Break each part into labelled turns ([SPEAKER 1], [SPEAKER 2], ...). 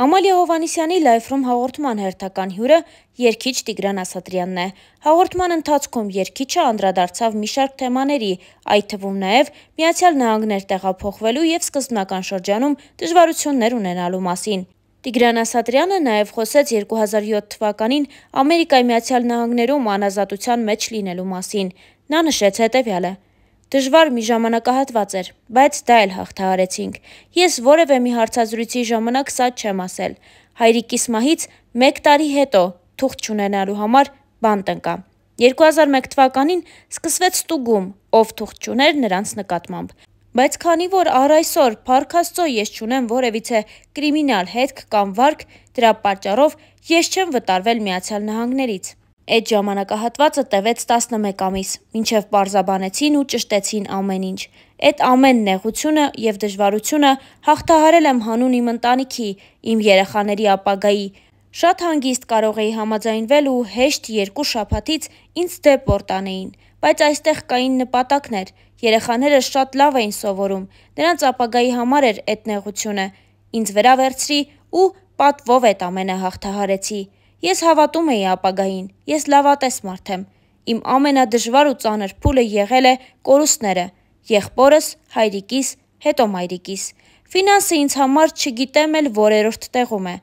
[SPEAKER 1] Ամալիա Հովանիսյանի լայֆրում հաղորդման հերթական հյուրը երկիչ Տիգրան Ասատրյանն է։ Հաղորդման ընթացքում երկիչը անդրադարձավ մի շարք թեմաների, այդ թվում նաև Միացյալ Նահանգներ տեղափոխվելու եւ սկզբնական շրջանում դժվարություններ ունենալու մասին։ Տիգրան Ասատրյանը նաև խոսեց 2007 թվականին Ամերիկայի Միացյալ Նահանգներում անազատության մեջ լինելու մասին։ Նա նշեց հետևյալը. Դժվար մի ժամանակահատված էր, բայց դա էլ հաղթահարեցինք։ Ես որևէ մի հարցազրույցի ժամանակ սա չեմ ասել։ Հայրիկիս մահից 1 տարի հետո թուղթ չունենալու համար բանտ ընկա։ 2001 թվականին սկսվեց ստուգում, ով թուղթ չուներ նրանց նկատմամբ։ Բայց քանի որ առ այսօր Փարքաստո ես չունեմ որևիցե կրիմինալ հետք կամ վարկ, դրա պատճառով ես չեմ վտարվել Միացյալ Նահանգներից։ Այդ ժամանակահատվածը տևեց 11 ամիս, մինչև պարզաբանեցին ու ճշտեցին ամեն ինչ։ Այդ ամեն նեղությունը եւ դժվարությունը հաղթահարել եմ հանուն իմ ընտանիքի, իմ երեխաների ապագայի։ Շատ հանգիստ կարող էի համաձայնվել ու հեշտ երկու շաբաթից ինձ դեպորտան էին, բայց այստեղ կային նպատակներ։ Երեխաները շատ լավ էին սովորում, նրանց ապագայի համար էր այդ նեղությունը։ Ինձ վրա վերցրի ու պատվով այդ ամենը հաղթահարեցի։ Ես հավատում էի ապագային, ես լավատես մարդ եմ։ Իմ ամենադժվար ու ծանր փուլը եղել է կորուստները՝ եղբորս, հայրիկիս, հետո մայրիկիս։ Ֆինանսը ինձ համար չգիտեմ էլ որերորդ տեղում է։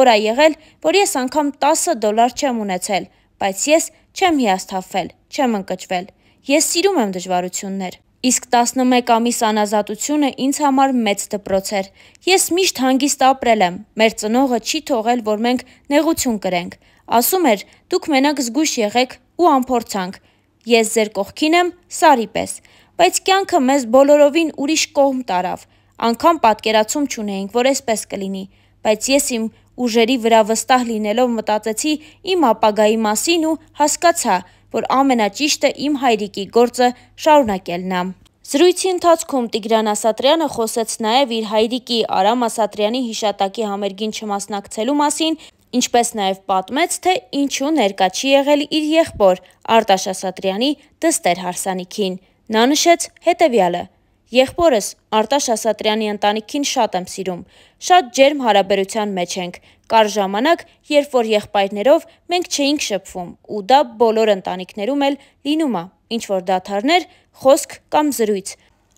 [SPEAKER 1] Օր է եղել, որ ես անգամ 10 դոլար չեմ ունեցել, բայց ես չեմ հիասթափվել, չեմ ընկճվել։ Ես սիրում եմ դժվարություններ։ Իսկ 11 ամիս անազատությունը ինձ համար մեծ դպրոց էր։ Ես միշտ հանգիստ ապրել եմ։ Մեր ծնողը չի թողել, որ մենք նեղություն կրենք։ Ասում էր՝ դուք մենակ զգույշ եղեք ու ամփորձանք։ Ես ձեր կողքին եմ, սարի պես։ Բայց կյանքը մեզ բոլորովին ուրիշ կողմ տարավ։ Անկան պատկերացում չունեինք, որ այսպես կլինի, բայց ես իմ ուժերի վրա վստահ լինելով մտածեցի իմ ապագայի մասին ու հասկացա, որ ամենաճիշտը իմ հայրիկի գործը շարունակելն է։ Զրույցի ընթացքում Տիգրան Ասատրյանը խոսեց նաև իր հայրիկի Արամ Ասատրյանի հիշատակի համերգին չմասնակցելու մասին, ինչպես նաև պատմեց, թե ինչու ներկա չի եղել իր եղբոր Արտաշ Ասատրյանի դստեր հարսանիքին։ Նա նշեց հետևյալը. Եղբորս Արտաշ Ասատրյանի ընտանիքին շատ եմ սիրում։ Շատ ջերմ հարաբերության մեջ ենք։ Կար ժամանակ, երբ որ եղբայրներով մենք չէինք շփվում, ու դա բոլոր ընտանիքներում էլ լինում է, ինչ որ դաթարներ, խոսք կամ զրույց։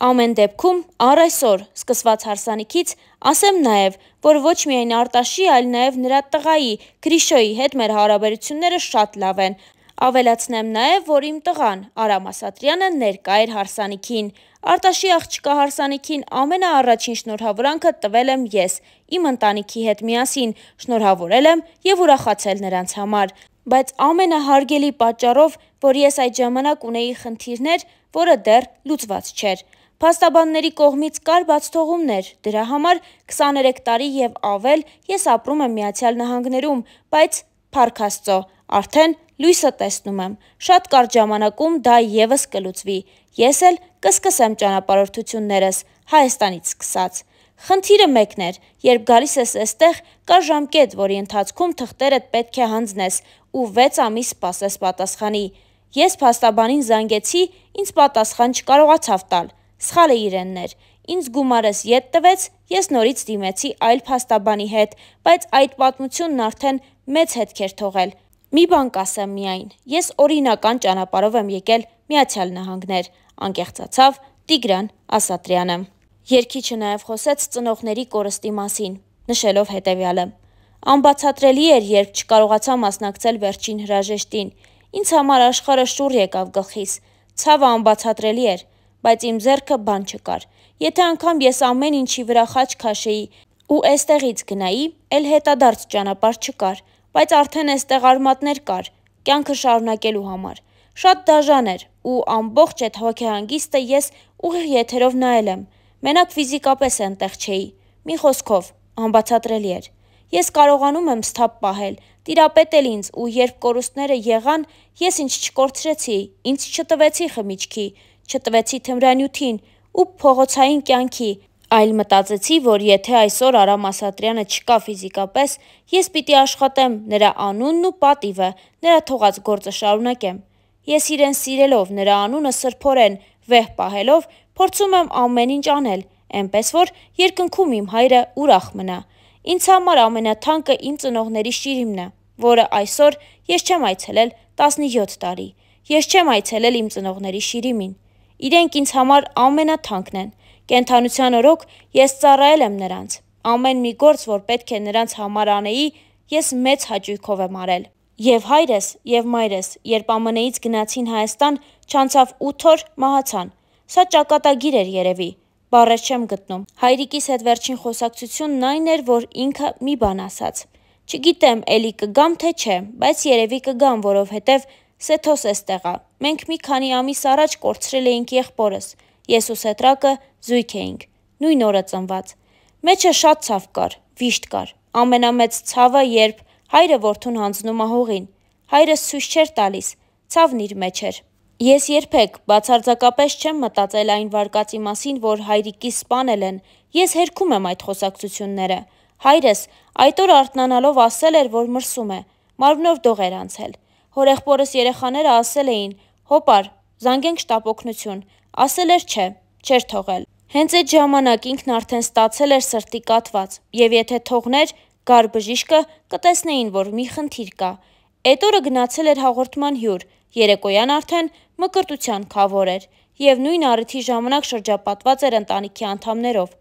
[SPEAKER 1] Ամեն դեպքում, առ այսօր սկսված հարսանիքից ասեմ նաև, որ ոչ միայն Արտաշի, այլ նաև նրա տղայի, Գրիշոյի հետ մեր հարաբերությունները շատ լավ են։ Ավելացնեմ նաև, որ իմ տղան Արամ Ասատրյանը ներկա էր հարսանիքին։ Արտաշի աղջկա հարսանիքին ամենաառաջին շնորհավորանքը տվել եմ ես, իմ ընտանիքի հետ միասին, շնորհավորել եմ եւ ուրախացել նրանց համար։ Բայց ամենահարգելի պատճառով, որ ես այդ ժամանակ ունեի խնդիրներ, որը դեռ լուծված չէր։ Փաստաբանների կողմից կար բացթողումներ։ Դրա համար 23 տարի եւ ավել ես ապրում եմ Միացյալ Նահանգներում, բայց Փարքաստո արդեն Լույսը տեսնում եմ, շատ կարճ ժամանակում դա եւս կլուծվի։ Ես էլ կսկսեմ ճանապարհորդություններս Հայաստանից սկսած։ Խնդիրը մեկն էր, երբ գալիս ես այստեղ, կա ժամկետ, որի ընթացքում թղթերդ պետք է հանձնես ու 6 ամիս սպասես պատասխանի։ Ես փաստաբանին զանգեցի, ինձ պատասխան չկարողացավ տալ։ Սխալը իրեններ։ Ինձ գումարս յետ տվեց, ես նորից դիմեցի այլ փաստաբանի հետ, բայց այդ պատմությունն արդեն մեծ հետք էր թողել։ Մի բան կասեմ միայն, ես օրինական ճանապարով եմ եկել Միացյալ Նահանգներ, անկեղծացավ Տիգրան Ասատրյանը։ Երկիչը նաև խոսեց ծնողների կորստի մասին, նշելով հետևյալը. Անբացատրելի էր, երբ չկարողացա մասնակցել վերջին հրաժեշտին։ Ինձ համար աշխարհը շուռ եկավ գլխիս։ Ցավը անբացատրելի էր, բայց իմ ձեռքը բան չկար։ Եթե անգամ ես ամեն ինչի վրա խաչ քաշեի ու այստեղից գնայի, ել հետադարձ ճանապարհ չկար բայց արդեն այստեղ արմատներ կար, կյանքը շարունակելու համար։ Շատ դաժան էր ու ամբողջ այդ հոգեհանգիստը ես ուղիղ եթերով նայել եմ։ Մենակ ֆիզիկապես այնտեղ չէի։ Մի խոսքով, անբացատրելի էր։ Ես կարողանում եմ սթափ պահել, տիրապետել ինձ ու երբ կորուստները եղան, ես ինչ չկորցրեցի, ինձ չտվեցի խմիչքի, չտվեցի թմրանյութին ու փողոցային կյանքի, Այլ մտածեցի, որ եթե այսօր Արամ Ասատրյանը չկա ֆիզիկապես, ես պիտի աշխատեմ նրա անունն ու պատիվը, նրա թողած գործը շարունակեմ։ Ես իրեն սիրելով, նրա անունը սրբորեն վեհ պահելով, փորձում եմ ամեն ինչ անել, այնպես որ երկնքում իմ հայրը ուրախ մնա։ Ինձ համար ամենաթանկը իմ ծնողների շիրիմն է, որը այսօր ես չեմ այցելել 17 տարի։ Ես չեմ այցելել իմ ծնողների շիրիմին։ Իրենք ինձ համար ամենաթանկն են։ Կենթանության օրոք ես ծառայել եմ նրանց։ Ամեն մի գործ, որ պետք է նրանց համար անեի, ես մեծ հաճույքով եմ արել։ Եվ հայրս, եւ մայրս, երբ ԱՄՆ-ից գնացին Հայաստան, չանցավ 8 օր մահացան։ Սա ճակատագիր էր երևի։ Բառեր չեմ գտնում։ Հայրիկիս հետ վերջին խոսակցությունն այն էր, որ ինքը մի բան ասաց։ Չգիտեմ, էլի կգամ թե չէ, բայց երևի կգամ, որովհետև Սեթոս էստեղ է։ Մենք մի քանի ամիս առաջ կորցրել էինք եղբորս։ Ես ու Սետրակը զույգ էինք, նույն օրը ծնված։ Մեջը շատ ցավ կար, վիշտ կար։ Ամենամեծ ցավը, երբ հայրը որդուն հանձնում ահողին։ Հայրս ցույց չէր տալիս, ցավն իր մեջ էր։ Ես երբեք բացարձակապես չեմ մտածել այն վարկածի մասին, որ հայրիկի սպանել են։ Ես հերքում եմ այդ խոսակցությունները։ Հայրս այդ օր արթնանալով ասել էր, որ մրսում է։ Մարմնով դող էր անցել։ Հորեղբորս երեխաները ասել էին. «Հոպար, զանգենք շտապօգնություն»։ Ասել էր չէ, չէր թողել։ Հենց այդ ժամանակ ինքն արդեն ստացել էր սրտի կատված, եւ եթե թողներ, գար բժիշկը կտեսնեին, որ մի խնդիր կա։ Այդ օրը գնացել էր հաղորդման հյուր, երեկոյան արդեն մկրտության խավոր էր եւ նույն առիթի ժամանակ շրջապատված էր ընտանիքի անդամներով։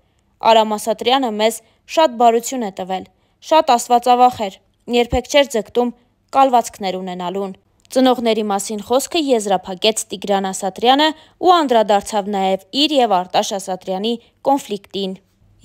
[SPEAKER 1] Արամ Ասատրյանը մեզ շատ բարություն է տվել, շատ աստվածավախ էր, երբեք չէր ձգտում կալվածքներ ունենալուն։ Ծնողների մասին խոսքը եզրափակեց Տիգրան Ասատրյանը ու անդրադարձավ նաև իր եւ Արտաշ Ասատրյանի կոնֆլիկտին։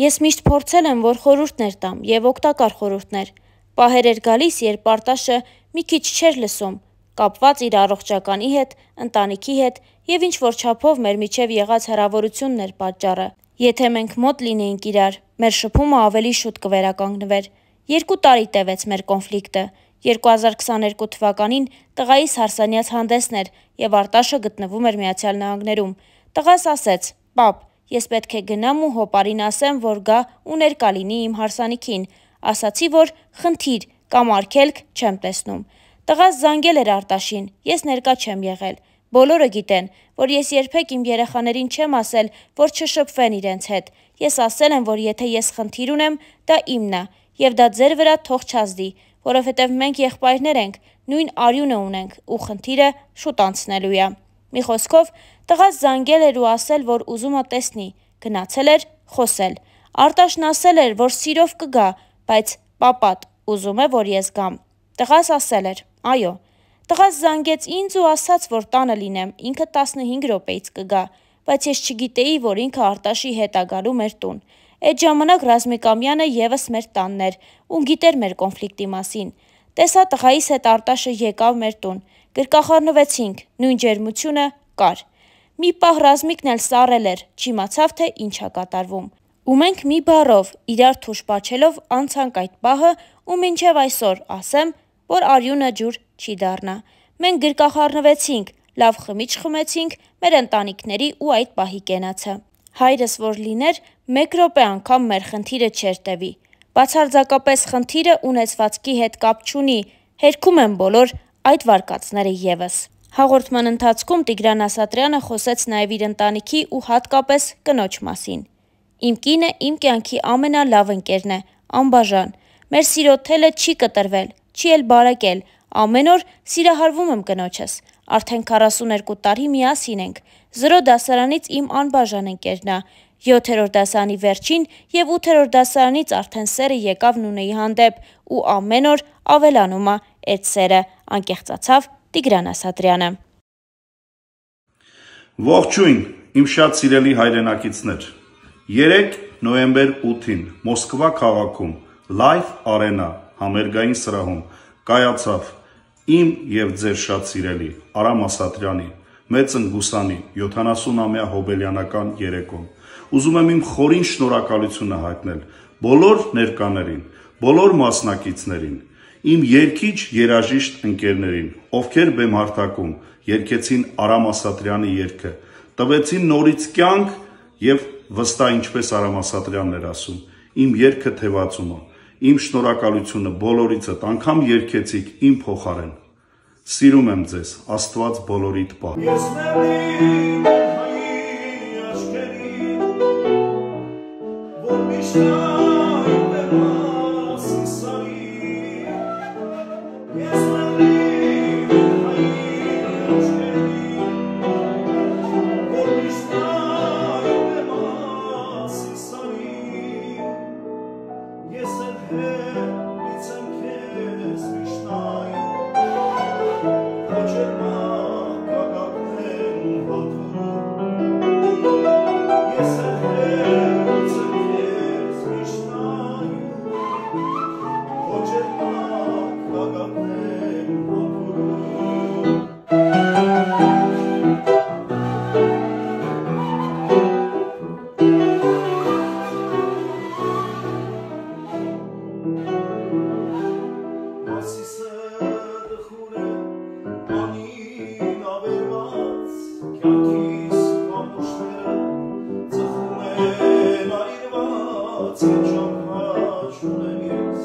[SPEAKER 1] Ես միշտ փորձել եմ, որ խորհուրդներ տամ եւ օգտակար խորհուրդներ։ Պահեր էր գալիս, երբ Արտաշը մի քիչ չէր լսում, կապված իր առողջականի հետ, ընտանիքի հետ եւ ինչ որ չափով մեր միջև եղած հեռավորությունն էր պատճառը։ Եթե մենք մոտ լինեինք իրար, մեր շփումը ավելի շուտ կվերականգնվեր։ Երկու տարի տևեց մեր կոնֆլիկտը 2022 թվականին տղայիս հարսանյաց հանդեսն էր և արտաշը գտնվում էր Միացյալ Նահանգներում։ Տղաս ասեց. «Պապ, ես պետք է գնամ ու հոպարին ասեմ, որ գա ու ներկա լինի իմ հարսանիքին։ Ասացի, որ խնդիր կամ արգելք չեմ տեսնում։ Տղաս զանգել էր արտաշին, ես ներկա չեմ եղել։ Բոլորը գիտեն, որ ես երբեք իմ երեխաներին չեմ ասել, որ չշփվեն իրենց հետ։ Ես ասել եմ, որ եթե ես խնդիր ունեմ, դա իմն է, և դա ձեր վրա թող չազդի, որովհետև մենք եղբայրներ ենք, նույն արյունը ունենք ու խնդիրը շուտ անցնելու է։ Մի խոսքով, տղաս զանգել էր ու ասել, որ ուզում է տեսնի, գնացել էր խոսել։ Արտաշն ասել էր, որ սիրով կգա, բայց պապատ ուզում է, որ ես գամ։ Տղաս ասել էր, այո։ Տղաս զանգեց ինձ ու ասաց, որ տանը լինեմ, ինքը 15 րոպեից կգա, բայց ես չգիտեի, որ ինքը Արտաշի հետ է գալու մեր տուն։ Այդ ժամանակ Ռազմիկամյանը եւս մեր տանն էր ու գիտեր մեր կոնֆլիկտի մասին։ Տեսա տղայիս հետ Արտաշը եկավ մեր տուն։ Գրկախառնվեցինք, նույն ջերմությունը կար։ Մի պահ Ռազմիկն էլ սառել էր, չիմացավ թե ինչ է կատարվում։ Ու մենք մի բառով իրար թուշ պաչելով անցանք այդ պահը ու մինչև այսօր ասեմ, որ արյունը ջուր չի դառնա։ Մենք գրկախառնվեցինք, լավ խմիչ խմեցինք մեր ընտանիքների ու այդ պահի կենացը։ Հայրս որ լիներ, Մեկ րոպե անգամ մեր խնդիրը չէր տևի։ Բացարձակապես խնդիրը ունեցվածքի հետ կապ չունի, հերքում են բոլոր այդ վարկածները եւս։ Հաղորդման ընթացքում Տիգրան Ասատրյանը խոսեց նաև իր ընտանիքի ու հատկապես կնոջ մասին։ Իմ կինը իմ կյանքի ամենալավ ընկերն է, անբաժան։ Մեր սիրո թելը չի կտրվել, չի էլ բարակել։ Ամեն օր սիրահարվում եմ կնոջս։ Արդեն 42 տարի միասին ենք։ Զրո դասարանից իմ անբաժան ընկերն է։ 7-րդ դասարանի վերջին եւ 8-րդ դասարանից արդեն սերը եկավ Նունեի հանդեպ ու ամեն օր ավելանում է այդ սերը, անկեղծացավ Տիգրան Ասատրյանը։ Ողջույն, իմ շատ սիրելի հայրենակիցներ։ 3 նոյեմբեր 8-ին Մոսկվա քաղաքում Live Arena համերգային սրահում կայացավ իմ եւ ձեր շատ սիրելի Արամ Ասատրյանի մեծ ընկուսանի 70-ամյա հոբելյանական երեկոն ուզում եմ իմ խորին շնորհակալությունը հայտնել բոլոր ներկաներին, բոլոր մասնակիցներին, իմ երկիչ երաժիշտ ընկերներին, ովքեր բեմհարտակում երկեցին Արամ Ասատրյանի երգը, տվեցին նորից կյանք եւ վստահ ինչպես Արամ Ասատրյանն էր ասում, իմ երգը թևածումը, իմ շնորհակալությունը բոլորիցդ, անգամ երկեցիք իմ փոխարեն։ Սիրում եմ ձեզ, Աստված բոլորիդ պահ։ Ես մերի show.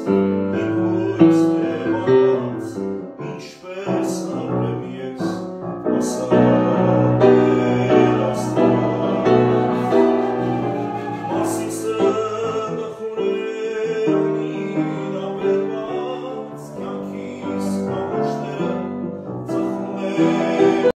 [SPEAKER 1] Jesus.